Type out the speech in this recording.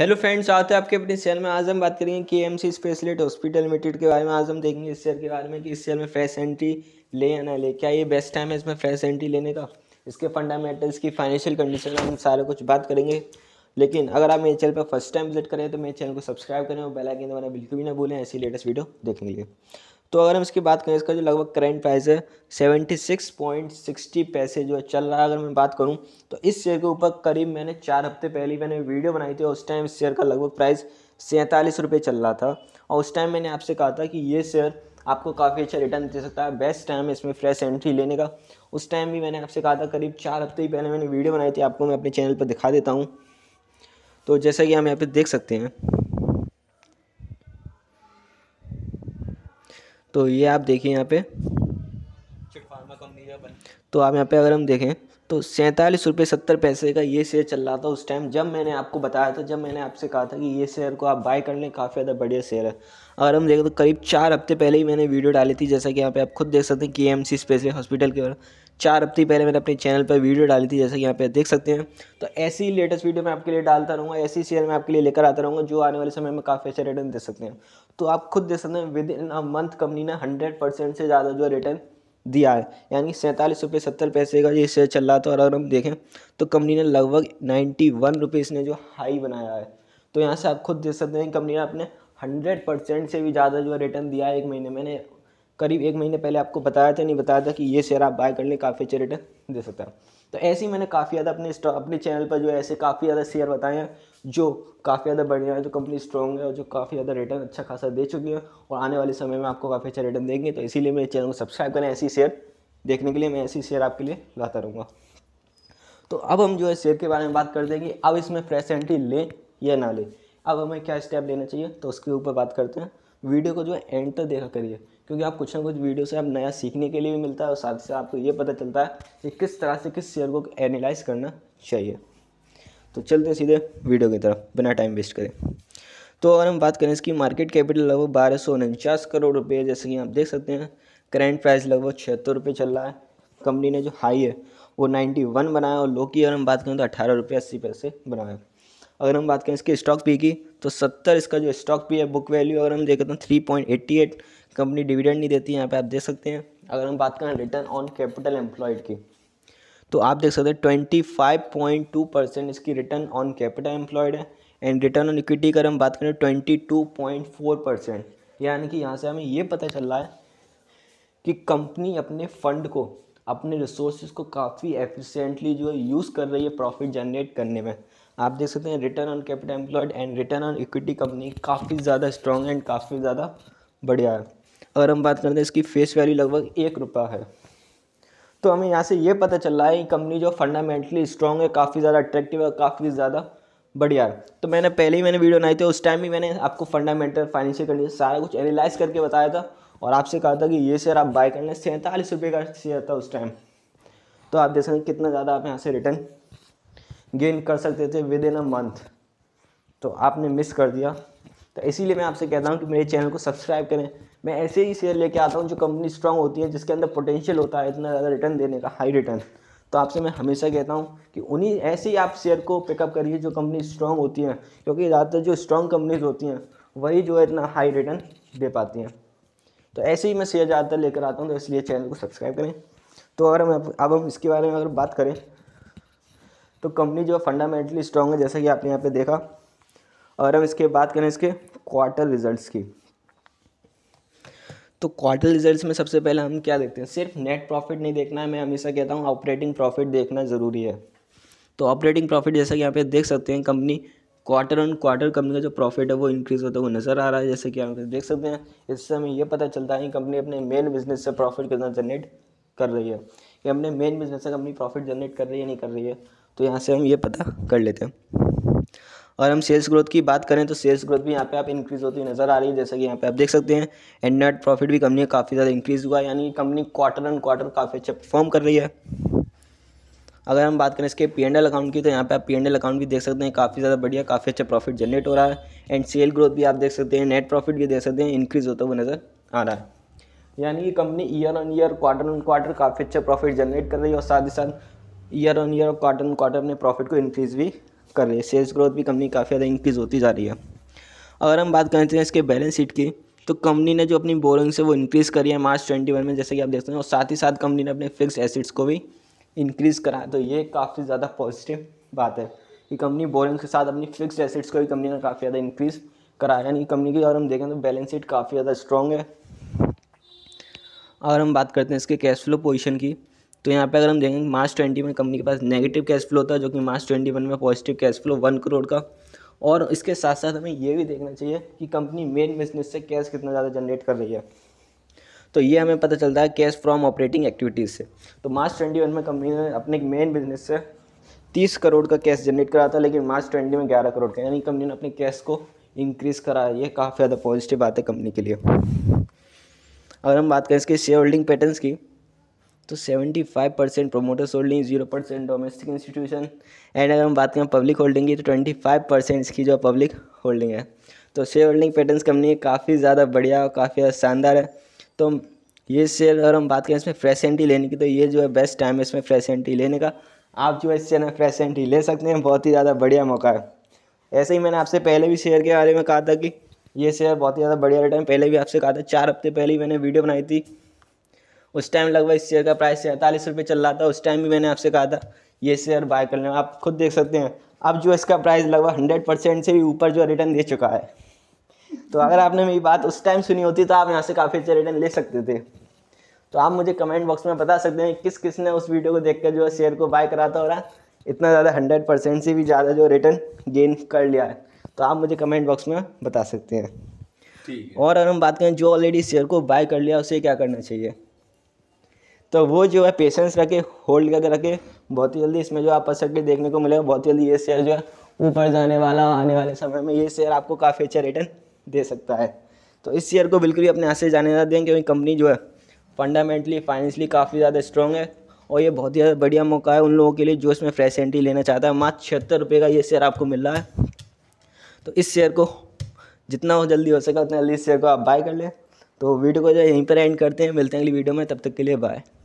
hello friends आते तो हैं आपके अपने सेल में आज हम बात करेंगे K M C specialty hospital limited के बारे में आज हम देखेंगे इस शेयर के बारे में कि इस शेयर में फ्रेश एंट्री ले या ना ले क्या ये बेस्ट टाइम है इसमें फ्रेश एंट्री लेने का इसके फंडामेंटल्स की फाइनेंशियल कंडीशन हम सारा कुछ बात करेंगे लेकिन अगर आप मेरे चैनल पर फर्स्ट टाइम विजिट करें तो मेरे चैनल को सब्सक्राइब करें और बेलाइकन दबाना बिल्कुल भी ना भूलें ऐसी लेटेस्ट वीडियो देखने के लिए तो अगर हम इसकी बात करें इसका जो लगभग करेंट प्राइस है सेवेंटी सिक्स पॉइंट सिक्सटी पैसे जो है चल रहा है अगर मैं बात करूँ तो इस शेयर के ऊपर करीब मैंने चार हफ्ते पहले मैंने वीडियो बनाई थी और उस टाइम इस शेयर का लगभग प्राइस सैंतालीस रुपये चल रहा था और उस टाइम मैंने आपसे कहा था कि ये शेयर आपको काफ़ी अच्छा रिटर्न दे सकता है बेस्ट टाइम है इसमें फ्रेश एंट्री लेने का उस टाइम भी मैंने आपसे कहा था करीब चार हफ्ते ही पहले मैंने वीडियो बनाई थी आपको मैं अपने चैनल पर दिखा देता हूँ तो जैसा कि हम यहाँ पर देख सकते हैं तो ये आप देखिए यहाँ पे तो आप यहाँ पे अगर हम देखें तो सैंतालीस रुपये सत्तर पैसे का ये शेयर चल रहा था उस टाइम जब मैंने आपको बताया था जब मैंने आपसे कहा था कि ये शेयर को आप बाय कर लें काफ़ी ज़्यादा बढ़िया शेयर है अगर हम देखें तो करीब चार हफ्ते पहले ही मैंने वीडियो डाली थी जैसा कि यहाँ पे आप खुद देख सकते हैं के एम सी स्पेशल हॉस्पिटल के बारे चार हफ्ते पहले मैंने अपने चैनल पर वीडियो डाली थी जैसा कि यहाँ पे देख सकते हैं तो ऐसी लेटेस्ट वीडियो मैं आपके लिए डालता रहूँगा ऐसी शेयर मैं आपके लिए लेकर आता रहूँगा जो आने वाले समय में काफ़ी अच्छे रिटर्न दे सकते हैं तो आप खुद देख सकते हैं within a month company ने हंड्रेड परसेंट से ज़्यादा जो रिटर्न दिया है यानी सैंतालीस रुपये सत्तर पैसे का ये शेयर चल रहा था और अगर हम देखें तो कंपनी ने लगभग नाइन्टी वन रुपये इसने जो हाई बनाया है तो यहाँ से आप खुद देख सकते हैं कंपनी ने अपने हंड्रेड परसेंट से भी ज़्यादा जो है रिटर्न दिया है एक महीने में करीब एक महीने पहले आपको बताया था नहीं बताया था कि ये शेयर आप बाय कर लें काफ़ी अच्छे रिटर्न दे सकता है तो ऐसे ही मैंने काफ़ी ज़्यादा अपने स्टॉक अपने चैनल पर जो है ऐसे काफ़ी ज़्यादा शेयर बताए हैं जो काफ़ी ज़्यादा बढ़िया है जो कंपनी स्ट्रॉन्ग है और जो काफ़ी ज़्यादा रिटर्न अच्छा खासा दे चुकी है और आने वाले समय में आपको काफ़ी अच्छा रिटर्न देंगे तो इसीलिए मेरे चैनल को सब्सक्राइब करें ऐसी शेयर देखने के लिए मैं ऐसी शेयर आपके लिए लाता रहूँगा तो अब हम जो है शेयर के बारे में बात कर देंगे अब इसमें फ्रेश एंट्री लें या ना लें अब हमें क्या स्टेप लेना चाहिए तो उसके ऊपर बात करते हैं वीडियो को जो है एंड तक देखा करिए क्योंकि आप कुछ ना कुछ वीडियो से आप नया सीखने के लिए भी मिलता है और साथ ही साथ आपको ये पता चलता है कि किस तरह से किस शेयर को एनालाइज करना चाहिए तो चलते सीधे वीडियो की तरफ बिना टाइम वेस्ट करें तो अगर हम बात करें इसकी मार्केट कैपिटल लगभग बारह सौ उनचास करोड़ रुपये जैसे कि आप देख सकते हैं करेंट प्राइस लगभग छिहत्तर रुपये चल रहा है कंपनी ने जो हाई है वो नाइन्टी वन बनाया और लो की अगर हम बात करें तो अठारह रुपये अस्सी पैसे बनाया अगर हम बात करें इसके स्टॉक पी की तो सत्तर इसका जो स्टॉक पी है बुक वैल्यू अगर हम देखते हैं three point eighty eight company dividend नहीं देती है यहाँ पे आप देख सकते हैं अगर हम बात करें रिटर्न ऑन कैपिटल एम्प्लॉयड की तो आप देख सकते हैं twenty five point two percent इसकी रिटर्न ऑन कैपिटल एम्प्लॉयड है एंड रिटर्न ऑन इक्विटी अगर हम बात करें twenty two point four percent यानी कि यहाँ से हमें ये पता चल रहा है कि कंपनी अपने फंड को अपने रिसोर्सेज को काफ़ी एफिशिएंटली जो है यूज़ कर रही है प्रॉफिट जनरेट करने में आप देख सकते हैं return on capital employed and return on equity company काफ़ी ज़्यादा स्ट्रॉन्ग एंड काफ़ी ज़्यादा बढ़िया है अगर हम बात करते हैं इसकी फेस वैल्यू लगभग एक रुपया है तो हमें यहाँ से ये पता चल रहा है कि कंपनी जो फंडामेंटली स्ट्रॉन्ग है काफ़ी ज़्यादा अट्रैक्टिव है काफ़ी ज़्यादा बढ़िया है तो मैंने पहले ही मैंने वीडियो बनाई थी उस टाइम भी मैंने आपको फंडामेंटल फाइनेंशियल कंडीशन सारा कुछ एनालाइज करके बताया था और आपसे कहा था कि ये शेयर आप बाय कर लें सैंतालीस रुपये का शेयर था उस टाइम तो आप देख सकते हैं कितना ज़्यादा आप यहाँ से रिटर्न गेन कर सकते थे विद इन अ मंथ तो आपने मिस कर दिया तो इसीलिए मैं आपसे कहता हूँ कि मेरे चैनल को सब्सक्राइब करें मैं ऐसे ही शेयर लेके आता हूँ जो कंपनी स्ट्रांग होती है जिसके अंदर पोटेंशियल होता है इतना ज़्यादा रिटर्न देने का हाई रिटर्न तो आपसे मैं हमेशा कहता हूँ कि उन्हीं ऐसे ही आप शेयर को पिकअप करिए जो कंपनी स्ट्रांग होती हैं क्योंकि ज़्यादातर जो स्ट्रांग कंपनीज होती हैं वही जो है इतना हाई रिटर्न दे पाती हैं तो ऐसे ही मैं शेयर ज़्यादातर लेकर आता हूँ तो इसलिए चैनल को सब्सक्राइब करें तो अगर हम अब हम इसके बारे में अगर बात करें तो कंपनी जो फंडामेंटली स्ट्रॉन्ग है जैसा कि आपने यहाँ पे देखा और हम इसके बात करें इसके क्वार्टर रिजल्ट्स की तो क्वार्टर रिजल्ट्स में सबसे पहले हम क्या देखते हैं सिर्फ नेट प्रॉफिट नहीं देखना है मैं हमेशा कहता हूँ ऑपरेटिंग प्रॉफिट देखना ज़रूरी है तो ऑपरेटिंग प्रॉफिट जैसा कि यहाँ पे देख सकते हैं company quarter on quarter company का जो प्रॉफिट है वो इंक्रीज़ होता है वो नज़र आ रहा है जैसे कि आप देख सकते हैं इससे हमें ये पता चलता है कि कंपनी अपने मेन बिजनेस से प्रॉफिट कितना जनरेट कर रही है कि अपने मेन बिजनेस से कंपनी प्रॉफिट जनरेट कर रही है नहीं कर रही है तो यहाँ से हम ये पता कर लेते हैं और हम सेल्स ग्रोथ की बात करें तो सेल्स ग्रोथ भी यहाँ पे आप इंक्रीज़ होती हुई नज़र आ रही है जैसा कि यहाँ पे आप देख सकते हैं एंड नेट प्रॉफिट भी कंपनी का काफ़ी ज़्यादा इंक्रीज़ हुआ यानी कंपनी क्वार्टर एंड क्वार्टर काफ़ी अच्छा परफॉर्म कर रही है अगर हम बात करें इसके पी एंड एल अकाउंट की तो यहाँ पे आप पी एंड एल अकाउंट भी देख सकते हैं काफ़ी ज़्यादा बढ़िया काफ़ी अच्छा प्रॉफिट जनरेट हो रहा है एंड सेल ग्रोथ भी आप देख सकते हैं नेट प्रॉफिट भी देख सकते हैं इंक्रीज़ होता हुआ नज़र आ रहा है यानी कि company year on year quarter on quarter काफ़ी अच्छा प्रॉफिट जनरेट कर रही है और साथ ही साथ year on year quarter on quarter अपने प्रॉफिट को इंक्रीज़ भी कर रही है सेल्स ग्रोथ भी कंपनी काफ़ी ज़्यादा इंक्रीज़ होती जा रही है अगर हम बात करते हैं इसके बैलेंस शीट की तो कंपनी ने जो अपनी बोरिंग से वो इंक्रीज़ करी है मार्च ट्वेंटी वन में जैसे कि आप देखते हैं और साथ ही साथ कंपनी ने अपने फिक्स एसिड्स को भी इंक्रीज़ करा तो ये काफ़ी ज़्यादा पॉजिटिव बात है कि कंपनी बोरिंग के साथ अपनी फिक्स एसिड्स को भी कंपनी ने काफ़ी ज़्यादा इंक्रीज़ करा यानी कंपनी की अगर हम देखें तो बैलेंस शीट काफ़ी ज़्यादा स्ट्रॉन्ग है अगर हम बात करते हैं इसके कैश फ्लो पोजिशन की तो यहाँ पे अगर हम देखेंगे मार्च ट्वेंटी वन कंपनी के पास नेगेटिव कैश फ्लो था जो कि मार्च ट्वेंटी वन में positive cash flow one crore का और इसके साथ साथ हमें ये भी देखना चाहिए कि कंपनी मेन बिजनेस से कैश कितना ज़्यादा जनरेट कर रही है तो ये हमें पता चलता है कैश फ्रॉम ऑपरेटिंग एक्टिविटीज़ से तो मार्च ट्वेंटी वन में कंपनी ने अपने मेन बिजनेस से तीस करोड़ का कैश जनरेट करा था लेकिन मार्च ट्वेंटी में ग्यारह करोड़ का यानी कंपनी ने अपने कैश को इंक्रीज़ करा ये काफ़ी ज़्यादा पॉजिटिव बात है कंपनी के लिए अगर हम बात करें इसके शेयर होल्डिंग पैटर्न्स की तो 75 percent promoters holding zero percent domestic institution and अगर हम बात करें पब्लिक होल्डिंग की तो 25 परसेंट इसकी जो पब्लिक होल्डिंग है तो शेयर होल्डिंग पैटर्न्स कंपनी काफ़ी ज़्यादा बढ़िया और काफ़ी ज़्यादा शानदार है तो ये शेयर अगर हम बात करें इसमें फ्रेश एंटी लेने की तो ये जो है बेस्ट टाइम है इसमें फ्रेश एंट्री लेने का आप जो है इस शेयर में फ्रेश एंट्री ले सकते हैं बहुत ही ज़्यादा बढ़िया मौका है ऐसे ही मैंने आपसे पहले भी शेयर के बारे में कहा था कि ये शेयर बहुत ही ज़्यादा बढ़िया रिटर्न पहले भी आपसे कहा था चार हफ्ते पहले ही मैंने वीडियो बनाई थी उस टाइम लगभग इस शेयर का प्राइस सैंतालीस रुपये चल रहा था उस टाइम भी मैंने आपसे कहा था ये शेयर बाय कर लें आप खुद देख सकते हैं अब जो इसका प्राइस लगभग हंड्रेड परसेंट से भी ऊपर जो रिटर्न दे चुका है तो अगर आपने मेरी बात उस टाइम सुनी होती तो आप यहाँ से काफ़ी अच्छे रिटर्न ले सकते थे तो आप मुझे कमेंट बॉक्स में बता सकते हैं किस किस ने उस वीडियो को देख कर जो है शेयर को बाय करा था और इतना ज़्यादा हंड्रेड परसेंट से भी ज़्यादा जो रिटर्न गेन कर लिया है तो आप मुझे कमेंट बॉक्स में बता सकते हैं और अगर हम बात करें जो ऑलरेडी शेयर को बाय कर लिया उसे क्या करना चाहिए तो वो जो है पेशेंस रखे होल्ड करके रखे बहुत ही जल्दी इसमें जो आप असर के देखने को मिलेगा बहुत ही जल्दी ये शेयर जो है ऊपर जाने वाला आने वाले समय में ये शेयर आपको काफ़ी अच्छा रिटर्न दे सकता है तो इस शेयर को बिल्कुल भी अपने हाथ से जाने ना दें क्योंकि कंपनी जो है फंडामेंटली फाइनेंशली काफ़ी ज़्यादा स्ट्रॉन्ग है और ये बहुत ही बढ़िया मौका है उन लोगों के लिए जो इसमें फ्रेश एंट्री लेना चाहता है मात्र छिहत्तर रुपये का ये शेयर आपको मिल रहा है तो इस शेयर को जितना हो जल्दी हो सके उतना जल्दी इस शेयर को आप बाय कर लें तो वीडियो को जो यहीं पर एंड करते हैं मिलते हैं अगली वीडियो में तब तक के लिए बाय